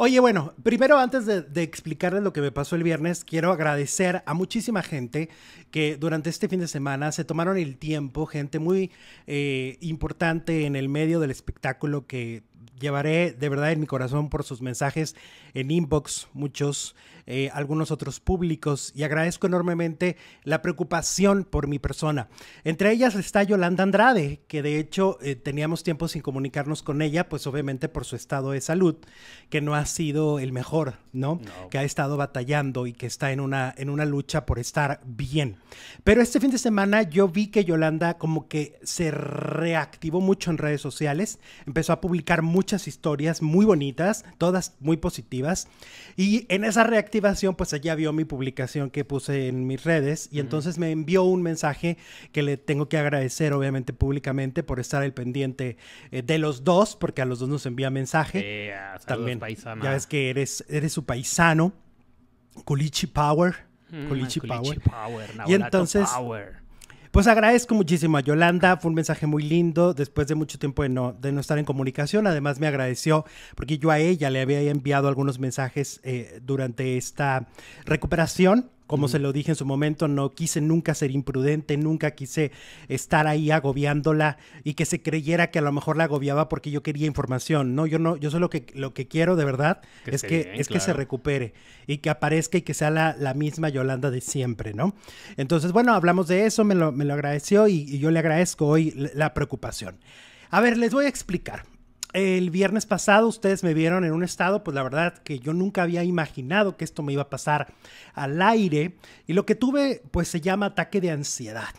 Oye, bueno, primero antes de, explicarles lo que me pasó el viernes, quiero agradecer a muchísima gente que durante este fin de semana se tomaron el tiempo, gente muy eh, importante en el medio del espectáculo que llevaré de verdad en mi corazón por sus mensajes en inbox, muchos eh, algunos otros públicos y agradezco enormemente la preocupación por mi persona. Entre ellas está Yolanda Andrade, que de hecho eh, teníamos tiempo sin comunicarnos con ella, pues obviamente por su estado de salud, que no ha sido el mejor, ¿no? Que ha estado batallando y que está en una, en una lucha por estar bien. Pero este fin de semana yo vi que Yolanda como que se reactivó mucho en redes sociales, empezó a publicar muchas historias muy bonitas, todas muy positivas, y en esa reactivación pues allá vio mi publicación que puse en mis redes y entonces me envió un mensaje que le tengo que agradecer, obviamente, públicamente por estar al pendiente eh, de los dos, porque a los dos nos envía mensaje. Ah, También, ya ves que eres, eres su paisano, Culichi Power. Mm, Culichi Power. y entonces... Pues agradezco muchísimo a Yolanda, fue un mensaje muy lindo después de mucho tiempo de no, de no estar en comunicación. Además me agradeció porque yo a ella le había enviado algunos mensajes eh, durante esta recuperación como se lo dije en su momento, no quise nunca ser imprudente, nunca quise estar ahí agobiándola y que se creyera que a lo mejor la agobiaba porque yo quería información. No, yo no, yo solo que lo que quiero de verdad es, que, es que se recupere y que aparezca y que sea la, misma Yolanda de siempre, ¿no? Entonces, bueno, hablamos de eso, me lo, me lo agradeció y yo le agradezco hoy la preocupación. A ver, les voy a explicar el viernes pasado ustedes me vieron en un estado, pues la verdad que yo nunca había imaginado que esto me iba a pasar al aire. Y lo que tuve, pues se llama ataque de ansiedad.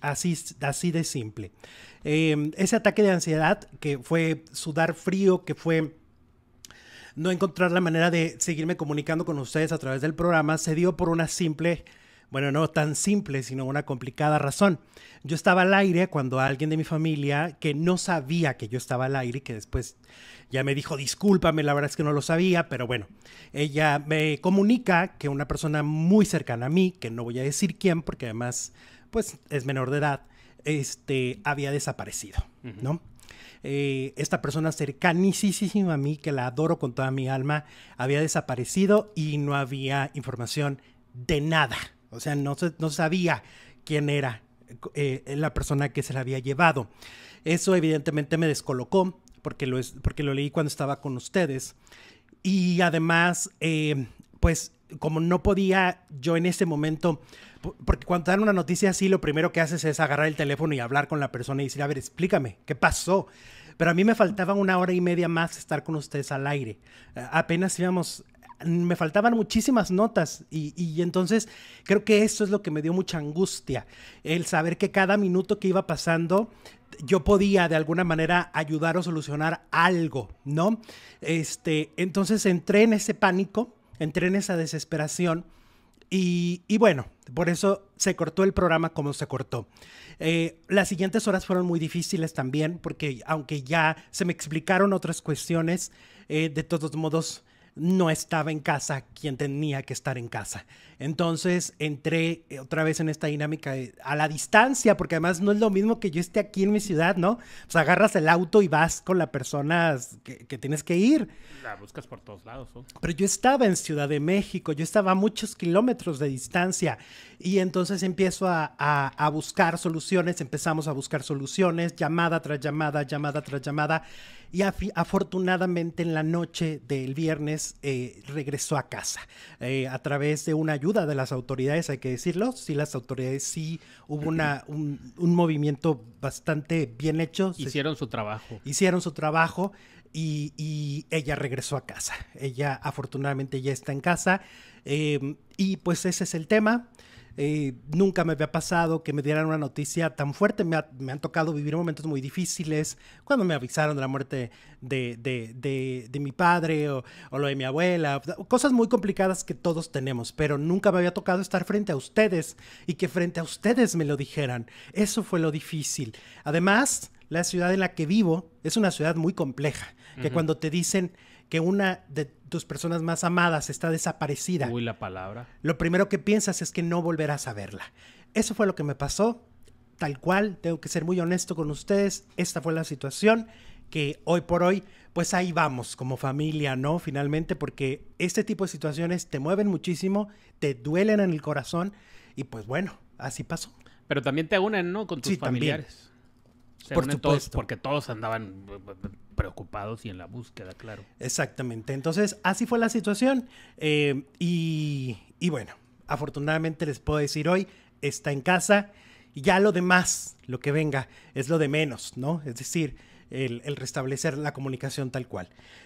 Así, así de simple. Em, ese ataque de ansiedad que fue sudar frío, que fue no encontrar la manera de seguirme comunicando con ustedes a través del programa, se dio por una simple bueno, no tan simple, sino una complicada razón. Yo estaba al aire cuando alguien de mi familia, que no sabía que yo estaba al aire, que después ya me dijo, discúlpame, la verdad es que no lo sabía, pero bueno, ella me comunica que una persona muy cercana a mí, que no voy a decir quién, porque además, pues es menor de edad, este, había desaparecido, ¿no? Eh, esta persona cercanísima a mí, que la adoro con toda mi alma, había desaparecido y no había información de nada. O sea, no, no sabía quién era eh, la persona que se la había llevado. Eso evidentemente me descolocó porque lo, es, porque lo leí cuando estaba con ustedes. Y además, eh, pues como no podía yo en ese momento, porque cuando dan una noticia así, lo primero que haces es agarrar el teléfono y hablar con la persona y decir, a ver, explícame, ¿qué pasó? Pero a mí me faltaba una hora y media más estar con ustedes al aire. Apenas íbamos me faltaban muchísimas notas y, entonces creo que eso es lo que me dio mucha angustia, el saber que cada minuto que iba pasando yo podía de alguna manera ayudar o solucionar algo, ¿no? Este, entonces entré en ese pánico, entré en esa desesperación y, bueno, por eso se cortó el programa como se cortó. Eh, las siguientes horas fueron muy difíciles también porque aunque ya se me explicaron otras cuestiones, eh, de todos modos no estaba en casa quien tenía que estar en casa. Entonces entré eh, otra vez en esta dinámica a la distancia, porque además no es lo mismo que yo esté aquí en mi ciudad, ¿no? sea agarras el auto y vas con la persona que, tienes que ir. La buscas por todos lados. Pero yo estaba en Ciudad de México, yo estaba a muchos kilómetros de distancia y entonces empiezo a, buscar soluciones, empezamos a buscar soluciones, llamada tras llamada, llamada tras llamada. Y afortunadamente en la noche del viernes eh, regresó a casa eh, a través de una ayuda de las autoridades, hay que decirlo. Sí, las autoridades sí hubo una, un, movimiento bastante bien hecho. Hicieron su trabajo. Hicieron su trabajo. Y, ella regresó a casa. Ella afortunadamente ya está en casa. Eh, y pues ese es el tema nunca me había pasado que me dieran una noticia tan fuerte. Me, han tocado vivir momentos muy difíciles. Cuando me avisaron de la muerte de, mi padre o, lo de mi abuela. Cosas muy complicadas que todos tenemos. Pero nunca me había tocado estar frente a ustedes y que frente a ustedes me lo dijeran. Eso fue lo difícil. Además, la ciudad en la que vivo es una ciudad muy compleja. Que cuando te dicen que una de tus personas más amadas está desaparecida. Uy, la palabra. Lo primero que piensas es que no volverás a verla. Eso fue lo que me pasó. Tal cual, tengo que ser muy honesto con ustedes. Esta fue la situación que hoy por hoy, pues ahí vamos como familia, ¿no? Finalmente, porque este tipo de situaciones te mueven muchísimo, te duelen en el corazón y pues bueno, así pasó. Pero también te unen, ¿no? Con tus familiares porque todos andaban eh, eh, preocupados y en la búsqueda, claro. Exactamente. Entonces, así fue la situación. Eh, y, bueno, afortunadamente les puedo decir hoy, está en casa. Y ya lo demás, lo que venga, es lo de menos, ¿no? Es decir, el, el, restablecer la comunicación tal cual.